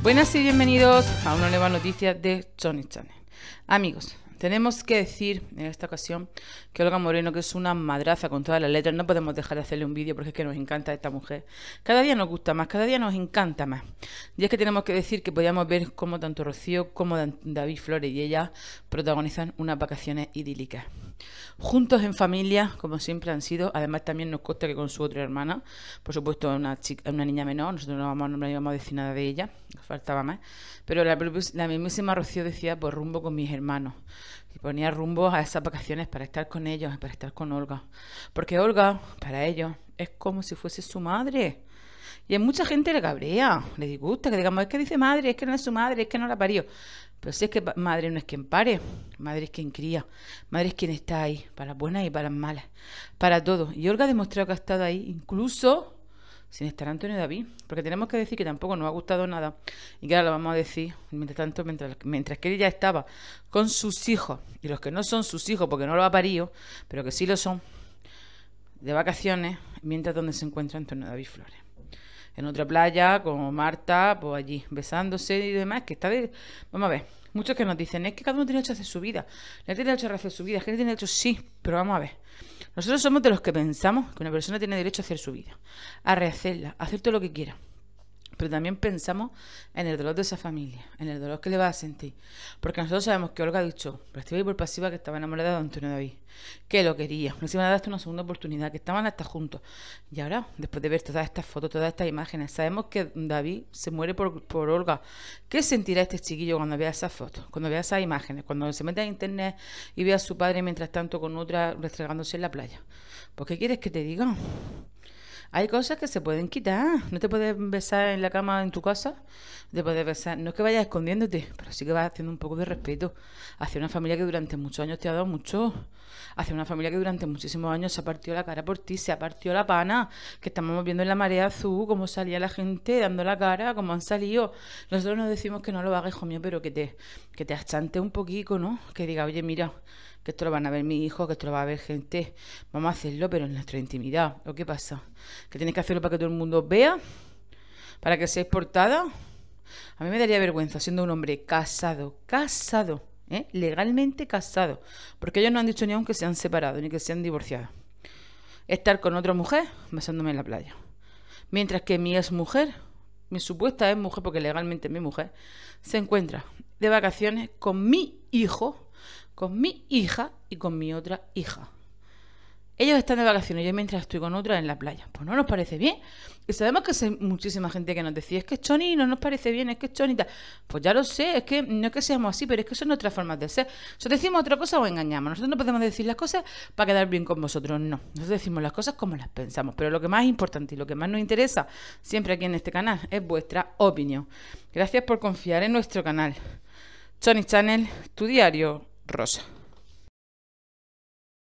Buenas y bienvenidos a una nueva noticia de Johnny Channel. Amigos, tenemos que decir en esta ocasión que Olga Moreno, que es una madraza con todas las letras, no podemos dejar de hacerle un vídeo porque es que nos encanta esta mujer. Cada día nos gusta más, cada día nos encanta más. Y es que tenemos que decir que podíamos ver cómo tanto Rocío como David Flores y ella protagonizan unas vacaciones idílicas. Juntos en familia, como siempre han sido, además también nos consta que con su otra hermana, por supuesto una, chica, una niña menor, nosotros no, vamos, no íbamos a decir nada de ella, nos faltaba más, pero la, la mismísima Rocío decía, pues rumbo con mis hermanos, y ponía rumbo a esas vacaciones para estar con ellos, para estar con Olga, porque Olga, para ellos, es como si fuese su madre. Y a mucha gente le cabrea, le disgusta, que digamos, es que dice madre, es que no es su madre, es que no la parió. Pero sí es que madre no es quien pare, madre es quien cría, madre es quien está ahí, para las buenas y para las malas, para todo. Y Olga ha demostrado que ha estado ahí, incluso sin estar Antonio David, porque tenemos que decir que tampoco nos ha gustado nada. Y ahora lo vamos a decir, mientras tanto, mientras, mientras que ella estaba con sus hijos, y los que no son sus hijos porque no lo ha parido, pero que sí lo son, de vacaciones, mientras donde se encuentra Antonio David Flores en otra playa, como Marta, pues allí, besándose y demás, que está de... Vamos a ver, muchos que nos dicen, es que cada uno tiene derecho a hacer su vida, gente tiene derecho a hacer su vida, es que tiene derecho, sí, pero vamos a ver. Nosotros somos de los que pensamos que una persona tiene derecho a hacer su vida, a rehacerla, a hacer todo lo que quiera pero también pensamos en el dolor de esa familia, en el dolor que le va a sentir. Porque nosotros sabemos que Olga ha dicho, por activa y por pasiva, que estaba enamorada de Antonio David, que lo quería, que se iban a dar hasta una segunda oportunidad, que estaban hasta juntos. Y ahora, después de ver todas estas fotos, todas estas imágenes, sabemos que David se muere por, Olga. ¿Qué sentirá este chiquillo cuando vea esas fotos, cuando vea esas imágenes, cuando se mete a internet y vea a su padre mientras tanto con otra restregándose en la playa? ¿Por ¿qué quieres que te diga? Hay cosas que se pueden quitar. No te puedes besar en la cama en tu casa. No te puedes besar. No es que vayas escondiéndote, pero sí que vas haciendo un poco de respeto hacia una familia que durante muchos años te ha dado mucho. Hacia una familia que durante muchísimos años se ha partido la cara por ti, se ha partido la pana. Que estamos viendo en la marea azul cómo salía la gente dando la cara, cómo han salido. Nosotros nos decimos que no lo hagas, hijo mío, pero que te, que te achante un poquito, ¿no? Que diga, oye, mira, que esto lo van a ver mi hijo, que esto lo va a ver gente. Vamos a hacerlo, pero en nuestra intimidad. ¿O qué pasa? ¿Que tienes que hacerlo para que todo el mundo vea? ¿Para que sea portada? A mí me daría vergüenza siendo un hombre casado, casado, ¿eh? legalmente casado, porque ellos no han dicho ni aunque se han separado, ni que se han divorciado. Estar con otra mujer basándome en la playa. Mientras que mi ex mujer, mi supuesta ex mujer, porque legalmente es mi mujer, se encuentra de vacaciones con mi hijo con mi hija y con mi otra hija. Ellos están de vacaciones, yo mientras estoy con otra en la playa. Pues no nos parece bien. Y sabemos que hay muchísima gente que nos decía, es que es choni, no nos parece bien, es que es Pues ya lo sé, es que no es que seamos así, pero es que son otras formas de ser. O decimos otra cosa o engañamos. Nosotros no podemos decir las cosas para quedar bien con vosotros, no. Nosotros decimos las cosas como las pensamos. Pero lo que más es importante y lo que más nos interesa siempre aquí en este canal es vuestra opinión. Gracias por confiar en nuestro canal. Choni Channel, tu diario rosa.